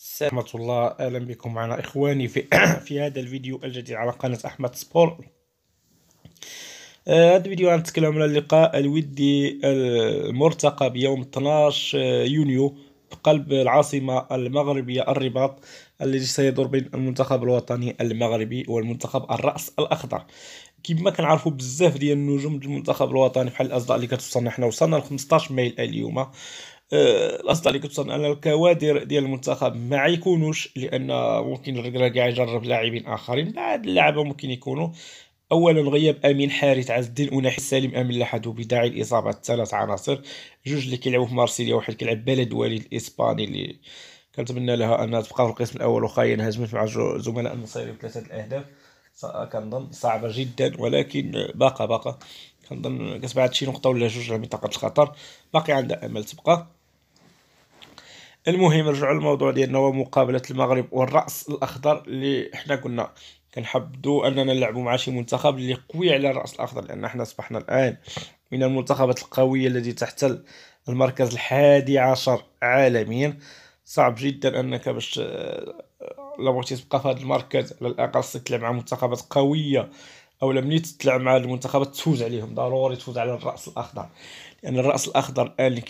السلام الله اهلا بكم معنا اخواني في في هذا الفيديو الجديد على قناه احمد سبور آه، هذا آه الفيديو غنتكلم على اللقاء الودي المرتقب يوم 12 آه، يونيو بقلب العاصمه المغربيه الرباط الذي سيدور بين المنتخب الوطني المغربي والمنتخب الراس الاخضر كما كنعرفوا بزاف ديال النجوم المنتخب الوطني بحال الاصدقاء اللي كتوصلنا حنا وصلنا ل 15 ميل اليوم آه، الاصل اللي تصنع ان الكوادر ديال المنتخب ما يكونوش لان ممكن الرجل كاع يجرب لاعبين اخرين بعد اللعبه ممكن يكونوا اولا غياب امين حارث عز الدين اناحي سالم امين لحد بداعي الاصابه ثلاث عناصر جوج اللي كيلعبوا في مارسيليا واحد كيلعب بلد وليد الاسباني اللي كنتمنى لها انها تبقى في القسم الاول وخا هزمت مع زملاء النصيري بثلاثه الاهداف كنظن صعبه جدا ولكن باقا باقا كنظن كتبعد شي نقطه ولا جوج على منطقه الخطر باقي عندها امل تبقى المهم نرجعوا للموضوع ديالنا ومقابله المغرب والراس الاخضر اللي حنا قلنا كنحبدوا اننا نلعبوا مع شي منتخب اللي قوي على الراس الاخضر لان حنا اصبحنا الان من المنتخبات القويه التي تحتل المركز الحادي عشر عالميا صعب جدا انك باش آه، لو بغيتي تبقى في هذا المركز على الاقل خصك تلعب مع منتخبات قويه او ملي تطلع مع المنتخبات تفوز عليهم ضروري تفوز على الراس الاخضر لان الراس الاخضر الان آه، اللي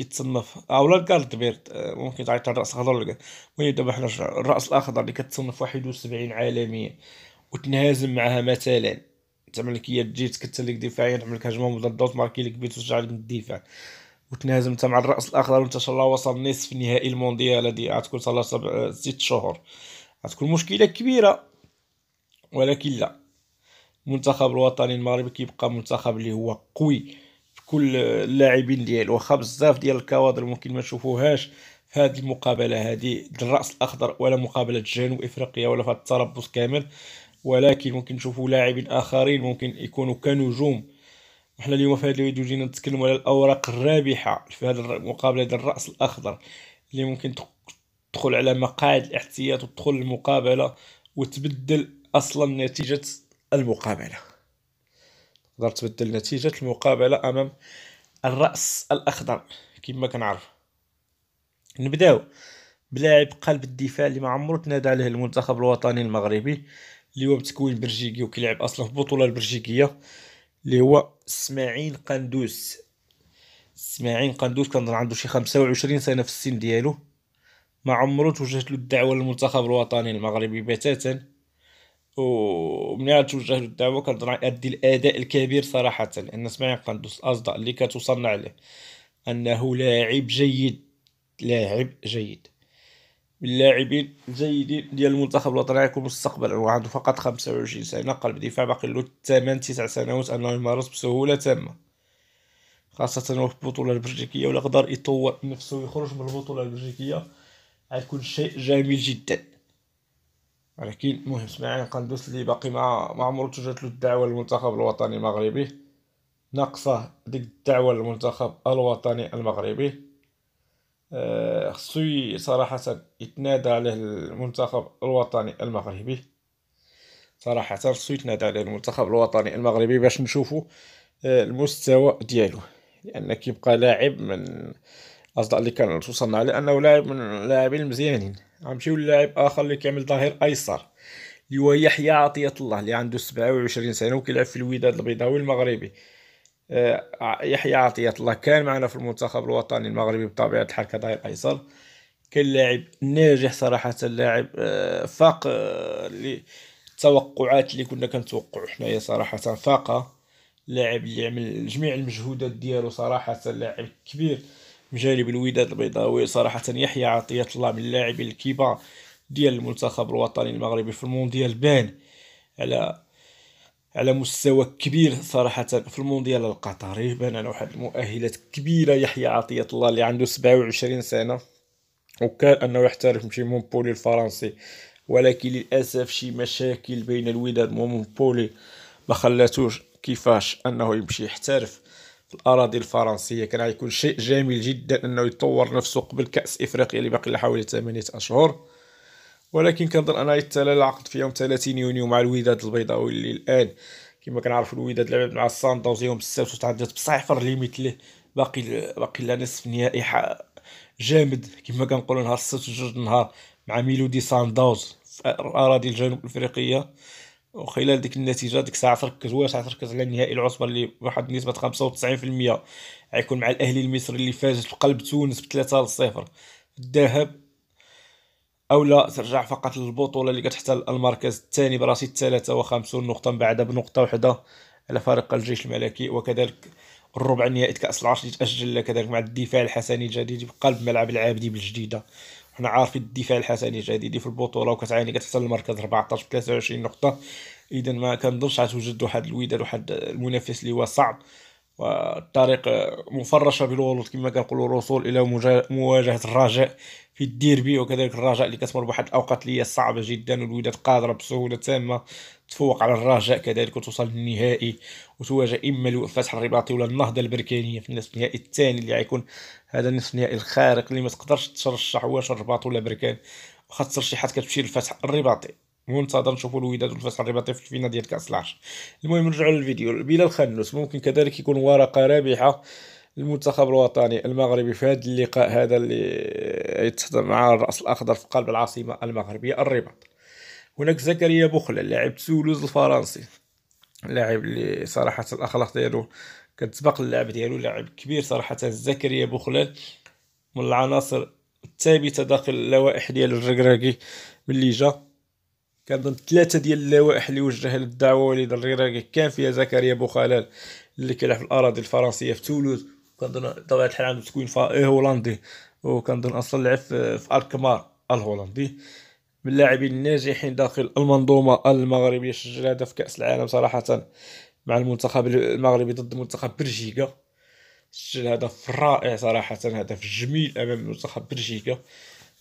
او لا الكارد بيرد آه، ممكن تعيط على الراس الاخضر المهم دابا حنا الراس الاخضر اللي كتصنف 71 عالميا وتنهزم معها مثلا تعمل لك هي تجي تكتل لك دفاعيا تعمل لك هجمه مضاده ماركي لك بيت وترجع لك من الدفاع وتنهزم انت مع الراس الاخضر وانت ان شاء الله وصل نصف نهائي المونديال هادي غتكون صلاه سبع ست شهور غتكون مشكله كبيره ولكن لا المنتخب الوطني المغربي كيبقى منتخب اللي هو قوي في كل اللاعبين ديالو واخا بزاف ديال الكوادر ممكن ما نشوفوهاش في هذه المقابله هذه الراس الاخضر ولا مقابله جنوب افريقيا ولا في التربص كامل ولكن ممكن نشوفوا لاعبين اخرين ممكن يكونوا كنجوم وحنا اليوم في هذا الفيديو جينا نتكلموا على الاوراق الرابحه في هذه المقابله ديال الراس الاخضر اللي ممكن تدخل على مقاعد الاحتياط وتدخل المقابله وتبدل اصلا نتيجه المقابله تقدر تبدل نتيجه المقابله امام الراس الاخضر كما كنعرف نبداو بلاعب قلب الدفاع اللي ما عمرو تنادى عليه المنتخب الوطني المغربي اللي هو بتكوين بلجيكي وكيلعب اصلا في البطوله البلجيكيه اللي هو اسماعيل قندوز اسماعيل قندوز كنظن عنده شي 25 سنه في السن ديالو ما عمرو توجهت له الدعوه للمنتخب الوطني المغربي بتاتا ومنين غتوجه للدعوه كنظن غيأدي الاداء الكبير صراحه لان سمعنا قندوس الأصداء اللي كتوصلنا عليه انه لاعب جيد لاعب جيد من اللاعبين الجيدين ديال المنتخب الوطني غيكون مستقبلا وعنده فقط 25 سنه قلب دفاع باقي له 8 9 سنوات انه يمارس بسهوله تامه خاصة في البطولة البلجيكية ولا قدر يطور نفسه ويخرج من البطولة البلجيكية غيكون شيء جميل جدا ولكن المهم اسماعيل قندوس اللي باقي ما ما عمرو جات له الدعوه للمنتخب الوطني المغربي ناقصه ديك الدعوه للمنتخب الوطني المغربي أه خصو صراحه يتنادى عليه المنتخب الوطني المغربي صراحه خصو يتنادى عليه المنتخب الوطني المغربي باش نشوفوا آه، المستوى ديالو لان كيبقى لاعب من اصدق اللي كان توصلنا على انه لاعب من اللاعبين المزيانين غنمشيو للاعب اخر اللي كامل ظاهر ايسر اللي هو يحيى عطية الله اللي عنده 27 سنة وكيلعب في الوداد البيضاوي المغربي آه يحيى عطية الله كان معنا في المنتخب الوطني المغربي بطبيعة الحال كظهير أيسر كان لاعب ناجح صراحة لاعب آه فاق اللي آه، التوقعات اللي كنا كنتوقعو حنايا صراحة فاقة لاعب اللي عمل جميع المجهودات ديالو صراحة لاعب كبير مجانب الوداد البيضاوي صراحة يحيى عطية الله من اللاعبين الكبار ديال المنتخب الوطني المغربي في المونديال بان على على مستوى كبير صراحة في المونديال القطري بان على واحد المؤهلات كبيرة يحيى عطية الله اللي عنده 27 سنة وكان انه يحترف في مونبولي الفرنسي ولكن للاسف شي مشاكل بين الوداد ومونبولي ما خلاتوش كيفاش انه يمشي يحترف الاراضي الفرنسيه كان غيكون شيء جميل جدا انه يطور نفسه قبل كاس افريقيا اللي باقي له حوالي 8 اشهر ولكن كنظن انا يتلا العقد في يوم 30 يونيو مع الوداد البيضاوي اللي الان كما كنعرفوا الوداد لعبت مع الصن داوز يوم السبت وتعدلت بصفر ليميت له باقي باقي لا نصف نهائي جامد كما كنقولوا نهار السبت جوج النهار مع ميلودي سان داوز في الاراضي الجنوب الافريقيه وخلال ديك النتيجه ديك الساعه تركز واش غتركز على نهائي العصبه اللي واحد نسبه 95% غيكون مع الاهلي المصري اللي فاز في قلب تونس ب 3 0 في الذهاب او لا ترجع فقط للبطوله اللي كتحتل المركز الثاني براسي 53 نقطه بعدها بنقطه واحده على فريق الجيش الملكي وكذلك الربع النهائي كاس العرش اللي تاجل كذلك مع الدفاع الحسني الجديد بقلب ملعب العابدي بالجديده حنا عارفين الدفاع الحسني الجديد في البطوله وكتعاني كتحصل المركز 14 ب 23 نقطه اذا ما كنظنش غتوجد واحد الوداد واحد المنافس اللي هو صعب والطريق مفرشه بالغلط كما كنقولوا الوصول الى مواجهه الرجاء في الديربي وكذلك الرجاء اللي كتمر بواحد الاوقات اللي هي صعبه جدا والوداد قادره بسهوله تامه تفوق على الرجاء كذلك وتوصل للنهائي وتواجه اما الفتح الرباطي ولا النهضه البركانيه في النصف النهائي الثاني اللي غيكون هذا النصف النهائي الخارق اللي ما تقدرش ترشح واش الرباط ولا بركان واخا الترشيحات كتمشي للفتح الرباطي منتظر نشوفوا الوداد والفتح الرباطي في الفينا ديال كاس العرش المهم نرجعوا للفيديو بلا الخنوس ممكن كذلك يكون ورقه رابحه المنتخب الوطني المغربي في هذا اللقاء هذا اللي يتحدث مع الراس الاخضر في قلب العاصمه المغربيه الرباط هناك زكريا بخلة لاعب تولوز الفرنسي لاعب اللي صراحة الأخلاق ديالو كتسبق اللعب ديالو لاعب كبير صراحة زكريا بخلال من العناصر الثابتة داخل اللوائح ديال الركراكي ملي جا كنظن ثلاثة ديال اللوائح اللي وجهها للدعوة وليد الركراكي كان فيها زكريا بوخلال اللي كيلعب في الأراضي الفرنسية في تولوز كنظن بطبيعة الحال عنده تكوين هولندي وكنظن أصلا لعب في أركمار الهولندي من اللاعبين الناجحين داخل المنظومه المغربيه سجل هدف كاس العالم صراحه مع المنتخب المغربي ضد منتخب بلجيكا سجل هدف رائع صراحه هدف جميل امام منتخب بلجيكا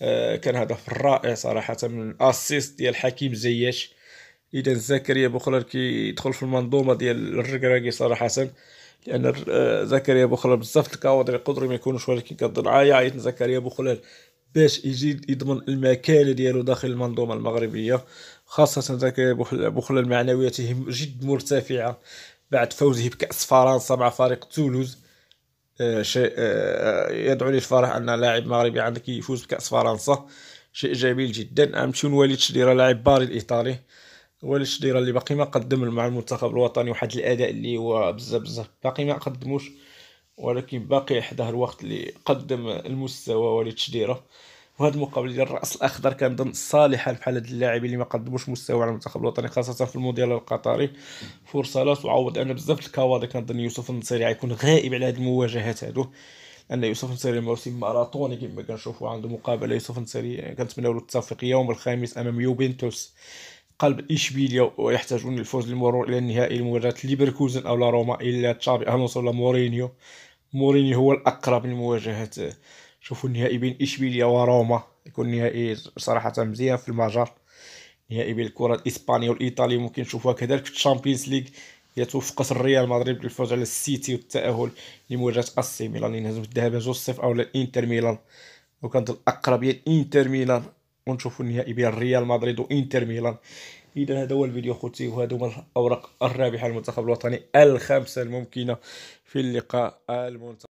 آه، كان هدف رائع صراحه من أسيست ديال حكيم زياش اذا زكريا بوخلر كيدخل في المنظومه ديال الركراكي صراحه لان آه، زكريا بوخلر بزاف الكوادر يقدروا ما يكونوش ولكن كنظن آه، عيط زكريا بوخلر باش يجي يضمن المكانه ديالو داخل المنظومه المغربيه خاصه ذاك بخل معنوياته جد مرتفعه بعد فوزه بكاس فرنسا مع فريق تولوز آه، شيء آه، آه، يدعو للفرح ان لاعب مغربي عندك يفوز بكاس فرنسا شيء جميل جدا امشون لوليد شديره لاعب باري الايطالي وليد شديره اللي باقي ما قدم مع المنتخب الوطني واحد الاداء اللي هو بزاف بزاف باقي ما قدموش ولكن باقي حداه الوقت اللي قدم المستوى ولتشديره وهاد المقابله ديال الراس الاخضر كنظن صالحه بحال هاد اللاعبين اللي ما قدموش مستوى على المنتخب الوطني خاصه في المونديال القطري فرصه لا تعوض انا بزاف الكوادر كنظن يوسف النصيري غيكون غائب على هاد المواجهات هادو ان يوسف النصيري موسم ماراثوني كما كنشوفوا عنده مقابله يوسف النصيري كنتمنوا له التوفيق يوم الخامس امام يوفنتوس قلب اشبيليا ويحتاجون للفوز للمرور الى النهائي لمواجهه ليفركوزن او لا روما الا تشابي الونسو ولا مورينيو موريني هو الاقرب لمواجهه شوفوا النهائي بين اشبيليا وروما يكون نهائي صراحه مزيان في المجر نهائي بين الكره الاسبانيه والايطاليه ممكن نشوفوها كذلك في الشامبيونز ليغ هي توفقت الريال مدريد بالفوز على السيتي والتاهل لمواجهه السي ميلان نهزم الذهاب 2-0 او الانتر ميلان وكانت الاقرب هي الانتر ميلان ونشوفوا النهائي بين ريال مدريد وانتر ميلان اذا هذا هو الفيديو خوتي وهذا هو الاوراق الرابحه المنتخب الوطني الخمسه الممكنه في اللقاء المنتخب